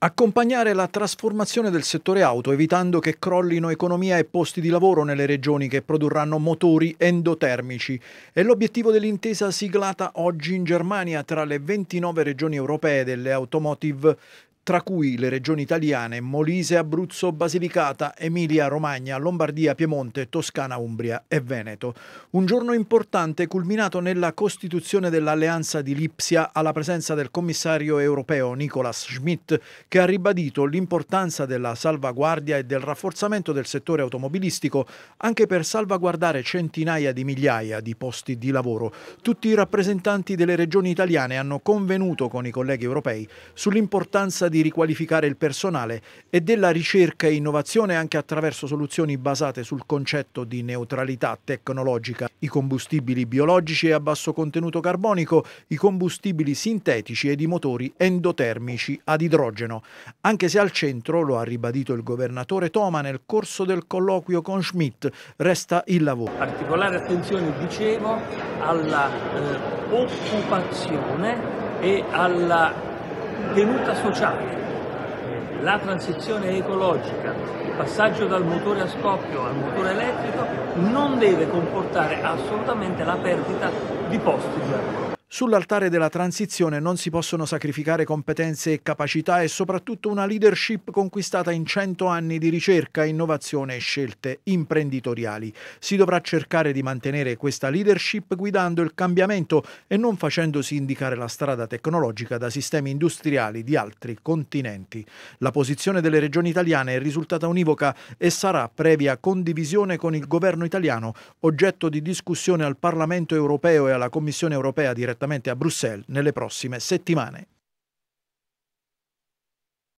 Accompagnare la trasformazione del settore auto evitando che crollino economia e posti di lavoro nelle regioni che produrranno motori endotermici è l'obiettivo dell'intesa siglata oggi in Germania tra le 29 regioni europee delle automotive tra cui le regioni italiane Molise, Abruzzo, Basilicata, Emilia, Romagna, Lombardia, Piemonte, Toscana, Umbria e Veneto. Un giorno importante culminato nella costituzione dell'alleanza di Lipsia alla presenza del commissario europeo Nicolas Schmidt che ha ribadito l'importanza della salvaguardia e del rafforzamento del settore automobilistico anche per salvaguardare centinaia di migliaia di posti di lavoro. Tutti i rappresentanti delle regioni italiane hanno convenuto con i colleghi europei sull'importanza di di riqualificare il personale e della ricerca e innovazione anche attraverso soluzioni basate sul concetto di neutralità tecnologica, i combustibili biologici e a basso contenuto carbonico, i combustibili sintetici ed i motori endotermici ad idrogeno. Anche se al centro, lo ha ribadito il governatore Toma nel corso del colloquio con Schmidt, resta il lavoro. Particolare attenzione, dicevo, alla eh, occupazione e alla tenuta sociale. La transizione ecologica, il passaggio dal motore a scoppio al motore elettrico non deve comportare assolutamente la perdita di posti di lavoro. Sull'altare della transizione non si possono sacrificare competenze e capacità e soprattutto una leadership conquistata in cento anni di ricerca, innovazione e scelte imprenditoriali. Si dovrà cercare di mantenere questa leadership guidando il cambiamento e non facendosi indicare la strada tecnologica da sistemi industriali di altri continenti. La posizione delle regioni italiane è risultata univoca e sarà previa condivisione con il governo italiano, oggetto di discussione al Parlamento europeo e alla Commissione europea direttamente direttamente a Bruxelles nelle prossime settimane.